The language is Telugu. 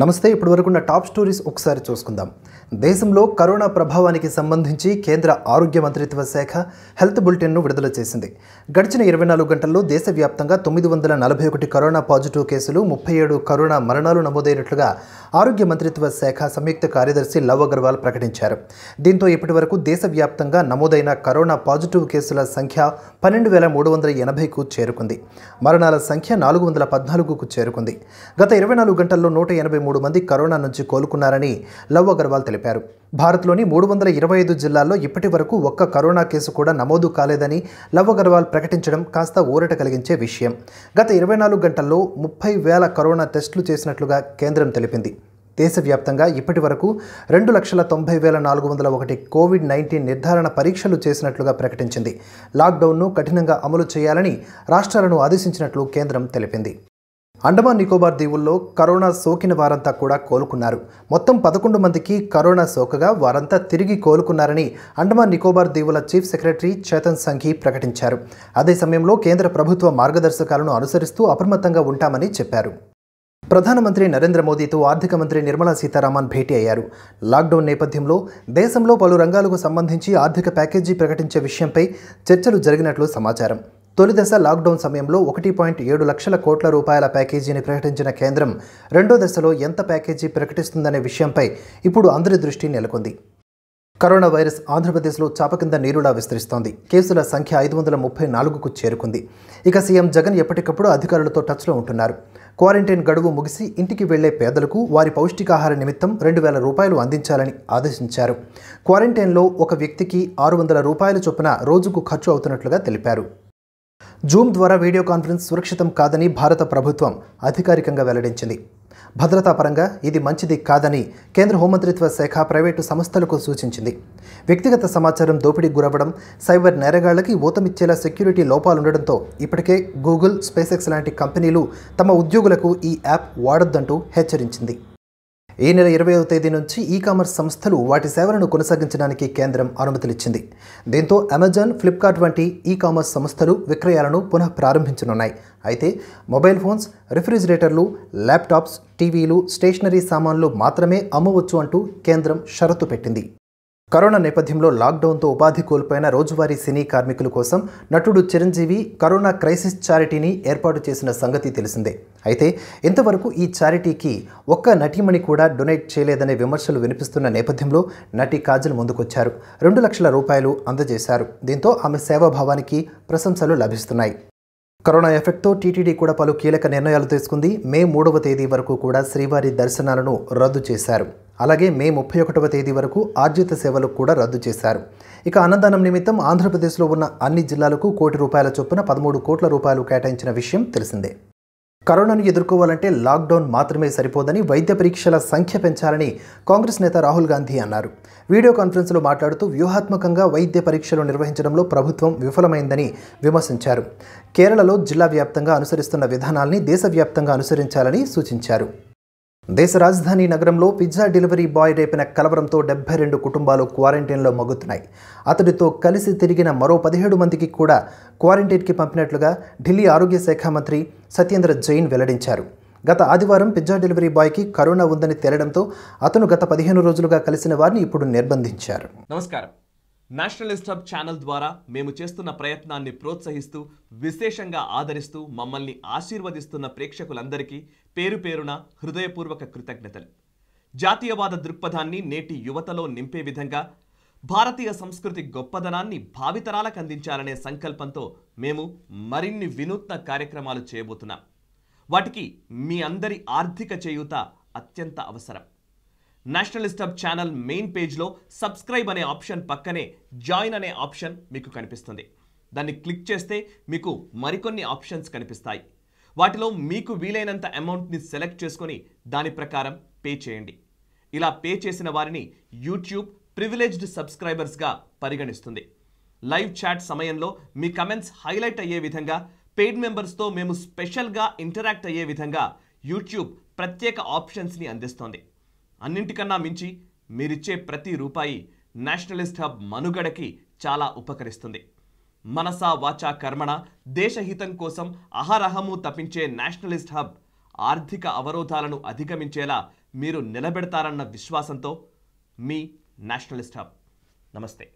నమస్తే ఇప్పటి వరకున్న టాప్ స్టోరీస్ ఒకసారి చూసుకుందాం దేశంలో కరోనా ప్రభావానికి సంబంధించి కేంద్ర ఆరోగ్య మంత్రిత్వ శాఖ హెల్త్ బులెటిన్ను విడుదల చేసింది గడిచిన ఇరవై నాలుగు గంటల్లో దేశవ్యాప్తంగా తొమ్మిది వందల నలభై ఒకటి కరోనా పాజిటివ్ కేసులు ముప్పై ఏడు కరోనా మరణాలు నమోదైనట్లుగా ఆరోగ్య మంత్రిత్వ శాఖ సంయుక్త కార్యదర్శి లవ్ అగర్వాల్ ప్రకటించారు దీంతో ఇప్పటి వరకు దేశవ్యాప్తంగా నమోదైన కరోనా పాజిటివ్ కేసుల సంఖ్య పన్నెండు వేల మూడు వందల ఎనభైకు చేరుకుంది మరణాల సంఖ్య నాలుగు వందల పద్నాలుగుకు చేరుకుంది గత ఇరవై నాలుగు గంటల్లో నూట ఎనభై మూడు మంది కరోనా నుంచి కోలుకున్నారని లవ్ అగర్వాల్ తెలిపారు భారత్లోని మూడు వందల ఇరవై ఐదు జిల్లాల్లో ఇప్పటి వరకు ఒక్క కరోనా కేసు కూడా నమోదు కాలేదని లవ్ అగర్వాల్ ప్రకటించడం కాస్త ఊరట కలిగించే విషయం గత ఇరవై నాలుగు గంటల్లో ముప్పై వేల కరోనా టెస్టులు చేసినట్లుగా కేంద్రం తెలిపింది దేశవ్యాప్తంగా ఇప్పటి వరకు రెండు లక్షల తొంభై వేల నాలుగు వందల ఒకటి కోవిడ్ నైన్టీన్ నిర్ధారణ పరీక్షలు చేసినట్లుగా ప్రకటించింది లాక్డౌన్ను కఠినంగా అమలు చేయాలని రాష్ట్రాలను ఆదేశించినట్లు కేంద్రం తెలిపింది అండమాన్ నికోబార్ దీవుల్లో కరోనా సోకిన వారంతా కూడా కోలుకున్నారు మొత్తం పదకొండు మందికి కరోనా సోకగా వారంతా తిరిగి కోలుకున్నారని అండమాన్ నికోబార్ దీవుల చీఫ్ సెక్రటరీ చేతన్ సంఘి ప్రకటించారు అదే సమయంలో కేంద్ర ప్రభుత్వ మార్గదర్శకాలను అనుసరిస్తూ అప్రమత్తంగా ఉంటామని చెప్పారు ప్రధానమంత్రి నరేంద్ర మోదీతో ఆర్థిక మంత్రి నిర్మలా సీతారామన్ భేటీ అయ్యారు లాక్డౌన్ నేపథ్యంలో దేశంలో పలు రంగాలకు సంబంధించి ఆర్థిక ప్యాకేజీ ప్రకటించే విషయంపై చర్చలు జరిగినట్లు సమాచారం తొలి దశ లాక్డౌన్ సమయంలో ఒకటి పాయింట్ ఏడు లక్షల కోట్ల రూపాయల ప్యాకేజీని ప్రకటించిన కేంద్రం రెండో దశలో ఎంత ప్యాకేజీ ప్రకటిస్తుందనే విషయంపై ఇప్పుడు అందరి దృష్టి నెలకొంది కరోనా వైరస్ ఆంధ్రప్రదేశ్లో చాప కింద నీరులా విస్తరిస్తోంది కేసుల సంఖ్య ఐదు వందల ముప్పై నాలుగుకు చేరుకుంది ఇక సీఎం జగన్ ఎప్పటికప్పుడు అధికారులతో టచ్లో ఉంటున్నారు క్వారంటైన్ గడువు ముగిసి ఇంటికి వెళ్లే పేదలకు వారి పౌష్టికాహార నిమిత్తం రెండు వేల రూపాయలు అందించాలని ఆదేశించారు క్వారంటైన్లో ఒక వ్యక్తికి ఆరు వందల రూపాయల చొప్పున రోజుకు ఖర్చు అవుతున్నట్లుగా తెలిపారు జూమ్ ద్వారా వీడియో కాన్ఫరెన్స్ సురక్షితం కాదని భారత ప్రభుత్వం అధికారికంగా వెల్లడించింది భద్రతాపరంగా ఇది మంచిది కాదని కేంద్ర హోంమంత్రిత్వ శాఖ ప్రైవేటు సంస్థలకు సూచించింది వ్యక్తిగత సమాచారం దోపిడీ గురవ్వడం సైబర్ నేరగాళ్లకి ఊతమిచ్చేలా సెక్యూరిటీ లోపాలుండడంతో ఇప్పటికే గూగుల్ స్పేసెక్స్ లాంటి కంపెనీలు తమ ఉద్యోగులకు ఈ యాప్ వాడొద్దంటూ హెచ్చరించింది ఈ నెల ఇరవైవ తేదీ నుంచి ఈ కామర్స్ సంస్థలు వాటి సేవలను కొనసాగించడానికి కేంద్రం అనుమతులిచ్చింది దీంతో అమెజాన్ ఫ్లిప్కార్ట్ వంటి ఈ కామర్స్ సంస్థలు విక్రయాలను పునః ప్రారంభించనున్నాయి అయితే మొబైల్ ఫోన్స్ రిఫ్రిజిరేటర్లు ల్యాప్టాప్స్ టీవీలు స్టేషనరీ సామాన్లు మాత్రమే అమ్మవచ్చు అంటూ కేంద్రం షరతు పెట్టింది కరోనా నేపథ్యంలో లాక్డౌన్తో ఉపాధి కోల్పోయిన రోజువారీ సినీ కార్మికుల కోసం నటుడు చిరంజీవి కరోనా క్రైసిస్ చారిటీని ఏర్పాటు చేసిన సంగతి తెలిసిందే అయితే ఇంతవరకు ఈ చారిటీకి ఒక్క నటీమణి కూడా డొనేట్ చేయలేదనే విమర్శలు వినిపిస్తున్న నేపథ్యంలో నటి కాజల్ ముందుకొచ్చారు రెండు లక్షల రూపాయలు అందజేశారు దీంతో ఆమె సేవాభావానికి ప్రశంసలు లభిస్తున్నాయి కరోనా ఎఫెక్ట్తో టీటీడీ కూడా పలు కీలక నిర్ణయాలు తీసుకుంది మే మూడవ తేదీ వరకు కూడా శ్రీవారి దర్శనాలను రద్దు చేశారు అలాగే మే ముప్పై ఒకటవ తేదీ వరకు ఆర్జిత సేవలు కూడా రద్దు చేశారు ఇక అన్నదానం నిమిత్తం ఆంధ్రప్రదేశ్లో ఉన్న అన్ని జిల్లాలకు కోటి రూపాయల చొప్పున పదమూడు కోట్ల రూపాయలు కేటాయించిన విషయం తెలిసిందే కరోనాను ఎదుర్కోవాలంటే లాక్డౌన్ మాత్రమే సరిపోదని వైద్య పరీక్షల సంఖ్య పెంచాలని కాంగ్రెస్ నేత రాహుల్ గాంధీ అన్నారు వీడియో కాన్ఫరెన్స్లో మాట్లాడుతూ వ్యూహాత్మకంగా వైద్య పరీక్షలు నిర్వహించడంలో ప్రభుత్వం విఫలమైందని విమర్శించారు కేరళలో జిల్లా వ్యాప్తంగా అనుసరిస్తున్న విధానాల్ని దేశవ్యాప్తంగా అనుసరించాలని సూచించారు దేశ రాజధాని నగరంలో పిజ్జా డెలివరీ బాయ్ రేపిన కలవరంతో డెబ్బై రెండు కుటుంబాలు క్వారంటైన్లో మగ్గుతున్నాయి అతడితో కలిసి తిరిగిన మరో పదిహేడు మందికి కూడా క్వారంటైన్కి పంపినట్లుగా ఢిల్లీ ఆరోగ్య శాఖ మంత్రి సత్యేంద్ర జైన్ వెల్లడించారు గత ఆదివారం పిజ్జా డెలివరీ బాయ్కి కరోనా ఉందని తేలడంతో అతను గత పదిహేను రోజులుగా కలిసిన వారిని ఇప్పుడు నిర్బంధించారు నమస్కారం నేషనలిస్ట్ హబ్ ఛానల్ ద్వారా మేము చేస్తున్న ప్రయత్నాన్ని ప్రోత్సహిస్తూ విశేషంగా ఆదరిస్తూ మమ్మల్ని ఆశీర్వదిస్తున్న ప్రేక్షకులందరికీ పేరు పేరున హృదయపూర్వక కృతజ్ఞతలు జాతీయవాద దృక్పథాన్ని నేటి యువతలో నింపే విధంగా భారతీయ సంస్కృతి గొప్పదనాన్ని భావితరాలకు అందించాలనే సంకల్పంతో మేము మరిన్ని వినూత్న కార్యక్రమాలు చేయబోతున్నాం వాటికి మీ అందరి ఆర్థిక చేయూత అత్యంత అవసరం నేషనల్ డిస్టర్బ్ ఛానల్ మెయిన్ పేజ్లో సబ్స్క్రైబ్ అనే ఆప్షన్ పక్కనే జాయిన్ అనే ఆప్షన్ మీకు కనిపిస్తుంది దాన్ని క్లిక్ చేస్తే మీకు మరికొన్ని ఆప్షన్స్ కనిపిస్తాయి వాటిలో మీకు వీలైనంత అమౌంట్ని సెలెక్ట్ చేసుకొని దాని ప్రకారం పే చేయండి ఇలా పే చేసిన వారిని యూట్యూబ్ ప్రివిలేజ్డ్ సబ్స్క్రైబర్స్గా పరిగణిస్తుంది లైవ్ చాట్ సమయంలో మీ కమెంట్స్ హైలైట్ అయ్యే విధంగా పెయిడ్ మెంబర్స్తో మేము స్పెషల్గా ఇంటరాక్ట్ అయ్యే విధంగా యూట్యూబ్ ప్రత్యేక ఆప్షన్స్ని అందిస్తోంది అన్నింటికన్నా మించి మీరిచ్చే ప్రతి రూపాయి నేషనలిస్ట్ హబ్ మనుగడకి చాలా ఉపకరిస్తుంది మనసా వాచా కర్మణ దేశహితం కోసం అహరహము తప్పించే నేషనలిస్ట్ హబ్ ఆర్థిక అవరోధాలను అధిగమించేలా మీరు నిలబెడతారన్న విశ్వాసంతో మీ నేషనలిస్ట్ హబ్ నమస్తే